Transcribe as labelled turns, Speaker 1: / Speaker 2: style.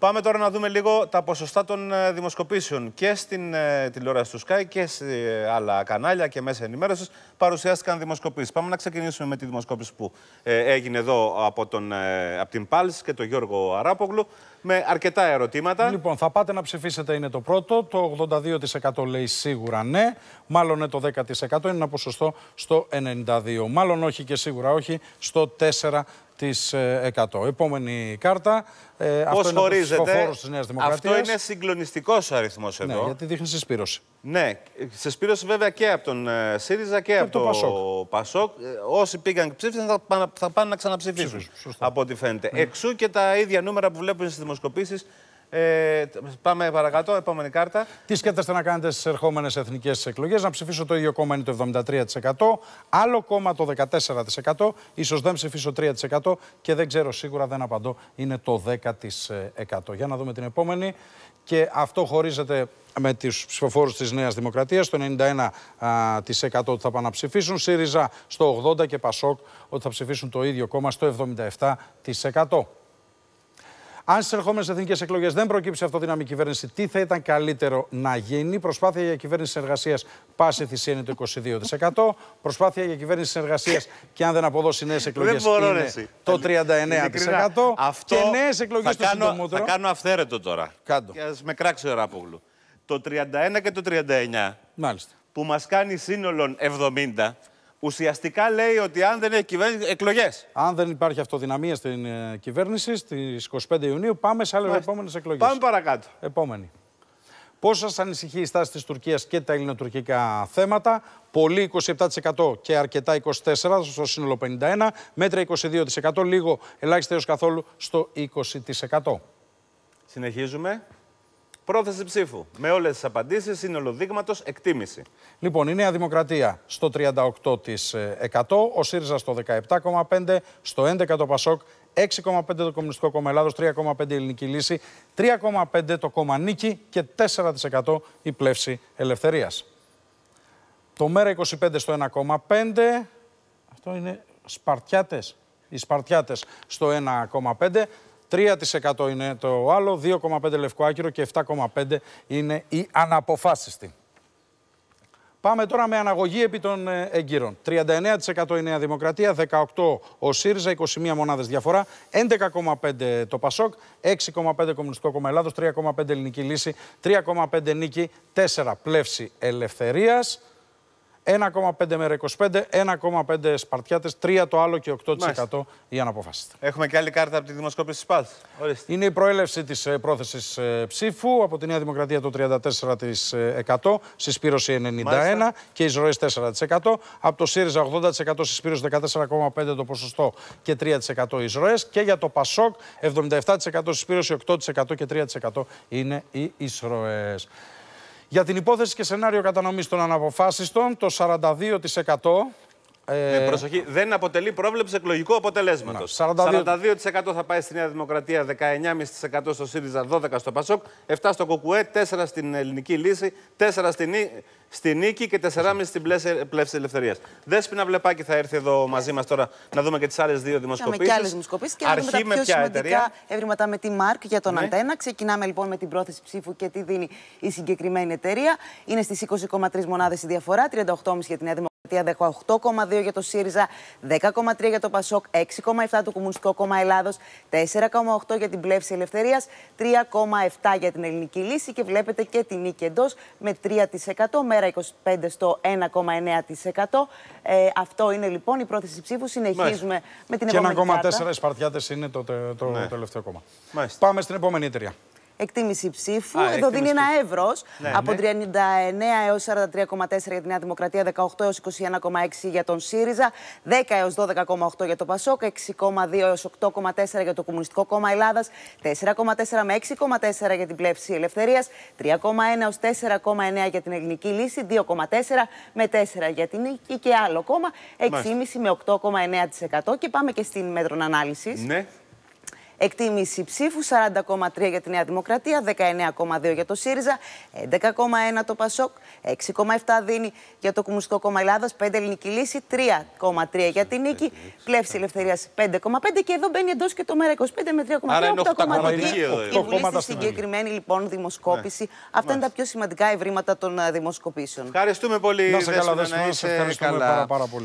Speaker 1: Πάμε τώρα να δούμε λίγο τα ποσοστά των ε, δημοσκοπήσεων. Και στην ε, τηλεόραση του Sky και σε ε, άλλα κανάλια και μέσα ενημέρωσης παρουσιάστηκαν δημοσκοπήσεις. Πάμε να ξεκινήσουμε με τη δημοσκόπηση που ε, έγινε εδώ από, τον, από την Πάλς και τον Γιώργο Αράπογλου με αρκετά ερωτήματα.
Speaker 2: Λοιπόν, θα πάτε να ψηφίσετε είναι το πρώτο. Το 82% λέει σίγουρα ναι. Μάλλον ναι, το 10% είναι ένα ποσοστό στο 92%. Μάλλον όχι και σίγουρα όχι στο 4% της 100. Ε, Επόμενη κάρτα. Ε, Πώς χωρίζεται. Της Αυτό είναι
Speaker 1: συγκλονιστικός αριθμός αριθμό εδώ. Ναι, γιατί δείχνει συσπήρωση. Ναι, συσπήρωση βέβαια και από τον ε, ΣΥΡΙΖΑ και, από τον Πασόκ. Ε, όσοι πήγαν και ψήφισαν θα πάνε, θα πάνε να ξαναψηφίσουν. Σωστά. από ό,τι φαίνεται. Ναι. Εξού και τα ίδια νούμερα που βλέπουν στις δημοσκοπήσεις ε, πάμε παρακάτω, επόμενη κάρτα. Τι σκέφτεστε να κάνετε στις ερχόμενες
Speaker 2: εθνικές εκλογές, να ψηφίσω το ίδιο κόμμα είναι το 73%, άλλο κόμμα το 14%, ίσως δεν ψηφίσω 3% και δεν ξέρω σίγουρα, δεν απαντώ, είναι το 10%. Για να δούμε την επόμενη. Και αυτό χωρίζεται με τους ψηφοφόρους της Νέας Δημοκρατίας, το 91% ότι θα πάνε να ψηφίσουν, ΣΥΡΙΖΑ στο 80% και ΠΑΣΟΚ ότι θα ψηφίσουν το ίδιο κόμμα στο 77%. Αν στι ερχόμενε εθνικές εκλογές δεν προκύψει αυτοδύναμη κυβέρνηση, τι θα ήταν καλύτερο να γίνει. Προσπάθεια για κυβέρνηση συνεργασίας πάση θυσία είναι το 22%. Προσπάθεια για κυβέρνηση συνεργασίας και αν δεν αποδώσει νέες εκλογέ είναι το 39%.
Speaker 1: Αυτό και νέες εκλογές το κάνω, Θα κάνω αυθαίρετο τώρα. Κάντο. Και ας με κράξει ο Ράπογλου. Το 31 και το 39 Μάλιστα. που μας κάνει σύνολον 70 Ουσιαστικά λέει ότι αν δεν έχει
Speaker 2: κυβέρνηση, εκλογές. Αν δεν υπάρχει αυτοδυναμία στην ε, κυβέρνηση, στις 25 Ιουνίου πάμε σε άλλες επόμενες εκλογές. Πάμε παρακάτω. Επόμενη. Πώς σας ανησυχεί η στάση της Τουρκίας και τα ελληνοτουρκικά θέματα. Πολύ 27% και αρκετά 24% στο σύνολο 51%. Μέτρα 22%. Λίγο ελάχιστα έως καθόλου στο 20%.
Speaker 1: Συνεχίζουμε. Πρόθεση ψήφου. Με όλες τις απαντήσεις, είναι δείγματος, εκτίμηση.
Speaker 2: Λοιπόν, η Νέα Δημοκρατία στο 38%, ε, ο ΣΥΡΙΖΑ στο 17,5%, στο 11% το ΠΑΣΟΚ, 6,5% το Κομμουνιστικό Κόμμα Ελλάδος, 3,5% η Ελληνική Λύση, 3,5% το Κόμμα Νίκη και 4% η Πλεύση Ελευθερίας. Το ΜΕΡΑ25 στο 1,5%. Αυτό είναι Σπαρτιάτες. Οι Σπαρτιάτες στο 1,5%. 3% είναι το άλλο, 2,5 λευκό άκυρο και 7,5 είναι η αναποφάσιστη. Πάμε τώρα με αναγωγή επί των ε, εγκύρων. 39% η Νέα Δημοκρατία, 18% ο ΣΥΡΙΖΑ, 21 μονάδες διαφορά, 11,5% το ΠΑΣΟΚ, 6,5% Κομμουνιστικό Κόμμα Ελλάδος, 3,5% Ελληνική Λύση, 3,5% Νίκη, 4% Πλεύση Ελευθερίας. 1,5 μέρα 25, 1,5 Σπαρτιάτε, 3 το άλλο και 8% Μάλιστα.
Speaker 1: για να Έχουμε και άλλη κάρτα από τη δημοσκόπηση της ΠΑΘ.
Speaker 2: Είναι η προέλευση της ε, πρόθεσης ε, ψήφου από τη Νέα Δημοκρατία το 34%, ε, συσπήρωση 91% Μάλιστα. και εισρωέ 4%. Από το ΣΥΡΙΖΑ 80% συσπήρωση 14,5% το ποσοστό και 3% εισρωέ. Και για το ΠΑΣΟΚ 77% συσπήρωση 8% και 3% είναι οι εισρωές. Για την υπόθεση και σενάριο κατανομής των αναποφάσιστων, το 42% ε... Ναι, προσοχή,
Speaker 1: δεν αποτελεί πρόβλεψη εκλογικού αποτελέσματος. 42... 42% θα πάει στη Νέα Δημοκρατία, 19,5% στο ΣΥΡΙΖΑ, 12% στο ΠΑΣΟΚ, 7% στο ΚΟΚΟΕ, 4% στην Ελληνική Λύση, 4% στην, στη Νίκη και 4,5% στην Πλεύση Ελευθερίας. Δέσπινα Βλεπάκη θα έρθει εδώ μαζί μας τώρα να δούμε και τις άλλες δύο δημοσκοπήσεις. Και άλλες δημοσκοπήσεις και να δούμε τα πιο σημαντικά
Speaker 3: ευρήματα με τη ΜΑΡΚ για τον ναι. Αντένα. Ξεκινάμε λοιπόν με την πρόθεση ψήφου και τι δίνει η συγκεκριμένη εταιρεία. Είναι στις 20,3 μονάδες η διαφορά, 38,5 για την Νέα 18,2% για το ΣΥΡΙΖΑ, 10,3 για το ΠΑΣΟΚ, 6,7 το Κομμουνιστικό Κόμμα Ελλάδος, 4,8 για την Πλεύση Ελευθερίας, 3,7 για την Ελληνική Λύση και βλέπετε και την νίκη εντός με 3%, μέρα 25 στο 1,9%. Ε, αυτό είναι λοιπόν η πρόθεση ψήφου. Συνεχίζουμε με την επόμενη Και 1,4
Speaker 2: σπαρτιάτε είναι το, το, το ναι. τελευταίο κόμμα. Μάλιστα. Πάμε στην επόμενη εταιρεία
Speaker 3: εκτίμηση ψήφου. Εδώ δίνει ένα εύρος ναι, ναι. από ναι. 39 έω 43,4 για τη Νέα Δημοκρατία, 18 έω 21,6 για τον ΣΥΡΙΖΑ, 10 έω 12,8 για το ΠΑΣΟΚ, 6,2 έω 8,4 για το Κομμουνιστικό Κόμμα Ελλάδας, 4,4 με 6,4 για την Πλεύση Ελευθερίας, 3,1 έω 4,9 για την Ελληνική Λύση, 2,4 με 4 για την Νίκη και άλλο κόμμα, 6,5 με 8,9% και πάμε και στην μέτρον ανάλυσης. Ναι. Εκτίμηση ψήφου 40,3 για τη Νέα Δημοκρατία, 19,2 για το ΣΥΡΙΖΑ, 11,1 το ΠΑΣΟΚ, 6,7 δίνει για το Κομμουνιστικό Κόμμα Ελλάδας, 5 Ελληνική Λύση, 3,3 για τη Νίκη, Πλεύση Ελευθερίας 5,5 και εδώ μπαίνει εντός και το ΜΕΡΑ25 με 3,3. είναι 8 Η συγκεκριμένη λοιπόν ναι. δημοσκόπηση. Ναι. Αυτά είναι τα πιο σημαντικά ευρήματα των ε, δημοσκοπήσεων. Ευχαριστούμε πολύ. σε πάρα
Speaker 2: πολύ.